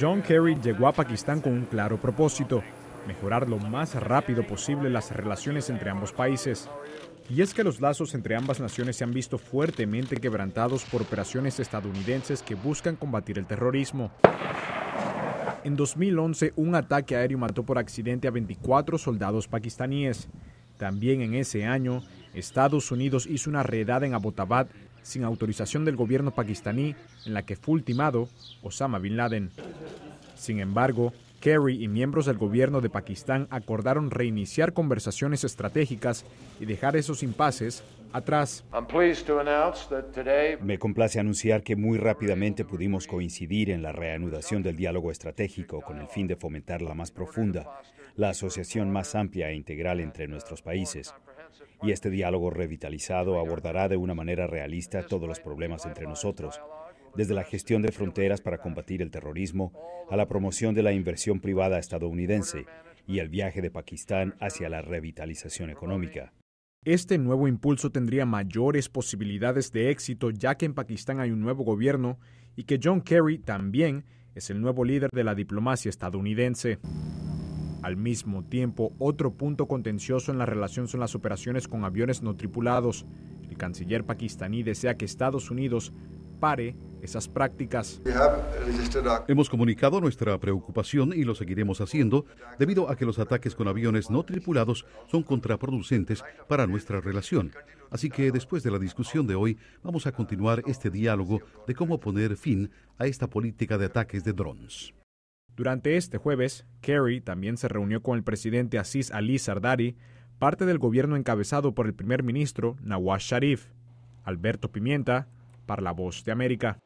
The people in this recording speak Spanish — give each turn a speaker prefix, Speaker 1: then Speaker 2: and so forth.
Speaker 1: John Kerry llegó a Pakistán con un claro propósito, mejorar lo más rápido posible las relaciones entre ambos países. Y es que los lazos entre ambas naciones se han visto fuertemente quebrantados por operaciones estadounidenses que buscan combatir el terrorismo. En 2011, un ataque aéreo mató por accidente a 24 soldados pakistaníes. También en ese año, Estados Unidos hizo una redada en Abbottabad sin autorización del gobierno pakistaní en la que fue ultimado Osama Bin Laden. Sin embargo, Kerry y miembros del gobierno de Pakistán acordaron reiniciar conversaciones estratégicas y dejar esos impases
Speaker 2: atrás. Me complace anunciar que muy rápidamente pudimos coincidir en la reanudación del diálogo estratégico con el fin de fomentar la más profunda, la asociación más amplia e integral entre nuestros países y este diálogo revitalizado abordará de una manera realista todos los problemas entre nosotros, desde la gestión de fronteras para combatir el terrorismo a la promoción de la inversión privada estadounidense y el viaje de Pakistán hacia la revitalización económica.
Speaker 1: Este nuevo impulso tendría mayores posibilidades de éxito ya que en Pakistán hay un nuevo gobierno y que John Kerry también es el nuevo líder de la diplomacia estadounidense. Al mismo tiempo, otro punto contencioso en la relación son las operaciones con aviones no tripulados. El canciller pakistaní desea que Estados Unidos pare esas prácticas.
Speaker 3: Hemos comunicado nuestra preocupación y lo seguiremos haciendo debido a que los ataques con aviones no tripulados son contraproducentes para nuestra relación. Así que después de la discusión de hoy vamos a continuar este diálogo de cómo poner fin a esta política de ataques de drones. Durante este jueves, Kerry también se
Speaker 1: reunió con el presidente Aziz Ali Sardari, parte del gobierno encabezado por el primer ministro Nawaz Sharif. Alberto Pimienta, para La Voz de América.